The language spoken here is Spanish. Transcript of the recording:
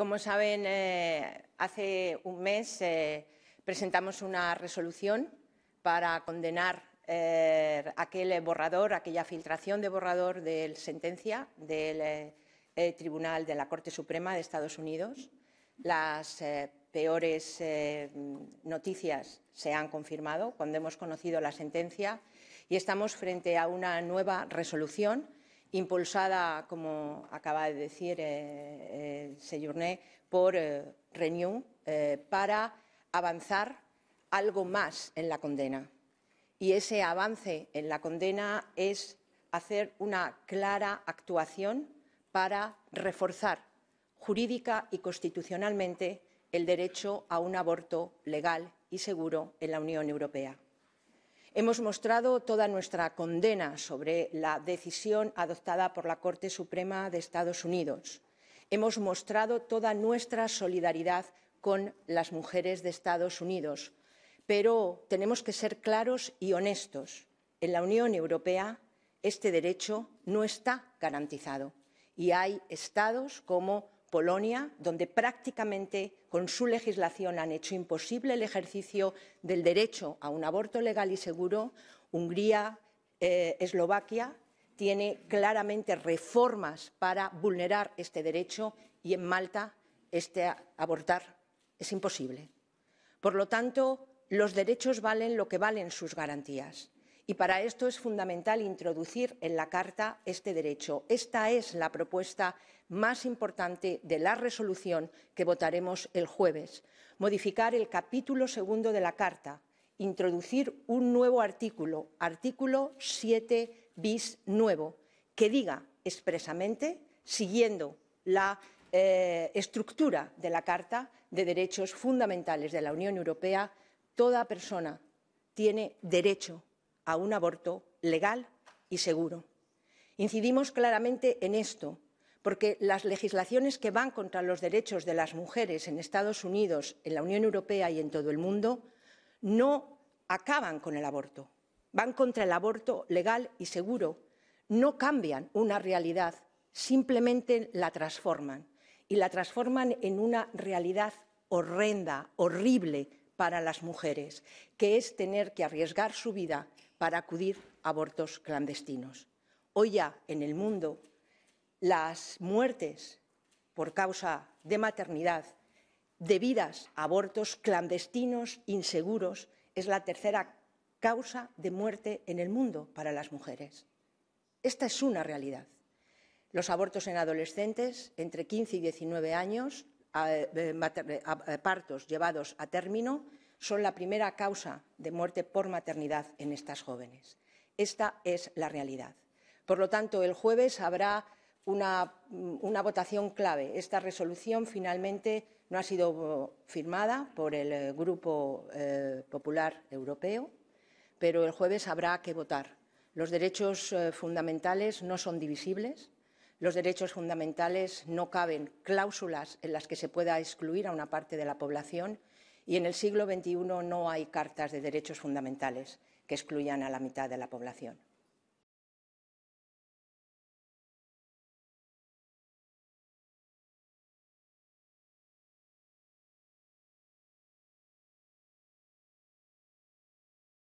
como saben, eh, hace un mes eh, presentamos una resolución para condenar eh, aquel borrador, aquella filtración de borrador de sentencia del Tribunal de la Corte Suprema de Estados Unidos. Las peores noticias se han confirmado cuando hemos conocido la sentencia y estamos frente a una nueva resolución impulsada, como acaba de decir eh, por eh, Renew, eh, para avanzar algo más en la condena. Y ese avance en la condena es hacer una clara actuación para reforzar jurídica y constitucionalmente el derecho a un aborto legal y seguro en la Unión Europea. Hemos mostrado toda nuestra condena sobre la decisión adoptada por la Corte Suprema de Estados Unidos. Hemos mostrado toda nuestra solidaridad con las mujeres de Estados Unidos. Pero tenemos que ser claros y honestos. En la Unión Europea este derecho no está garantizado y hay estados como Polonia, donde prácticamente con su legislación han hecho imposible el ejercicio del derecho a un aborto legal y seguro, Hungría, eh, Eslovaquia, tiene claramente reformas para vulnerar este derecho y en Malta este abortar es imposible. Por lo tanto, los derechos valen lo que valen sus garantías. Y para esto es fundamental introducir en la Carta este derecho. Esta es la propuesta más importante de la resolución que votaremos el jueves. Modificar el capítulo segundo de la Carta, introducir un nuevo artículo, artículo 7 bis nuevo, que diga expresamente, siguiendo la eh, estructura de la Carta de Derechos Fundamentales de la Unión Europea, toda persona tiene derecho a un aborto legal y seguro. Incidimos claramente en esto porque las legislaciones que van contra los derechos de las mujeres en Estados Unidos, en la Unión Europea y en todo el mundo no acaban con el aborto, van contra el aborto legal y seguro, no cambian una realidad, simplemente la transforman y la transforman en una realidad horrenda, horrible para las mujeres, que es tener que arriesgar su vida para acudir a abortos clandestinos. Hoy ya en el mundo las muertes por causa de maternidad debidas a abortos clandestinos, inseguros, es la tercera causa de muerte en el mundo para las mujeres. Esta es una realidad. Los abortos en adolescentes entre 15 y 19 años, eh, eh, eh, partos llevados a término, son la primera causa de muerte por maternidad en estas jóvenes. Esta es la realidad. Por lo tanto, el jueves habrá una, votación clave. Esta resolución finalmente no ha sido firmada por el eh, Grupo eh, Popular Europeo, pero el jueves habrá que votar. Los derechos eh, fundamentales no son divisibles. Los derechos fundamentales no caben cláusulas en las que se pueda excluir a una parte de la población y en el siglo XXI no hay cartas de derechos fundamentales que excluyan a la mitad de la población.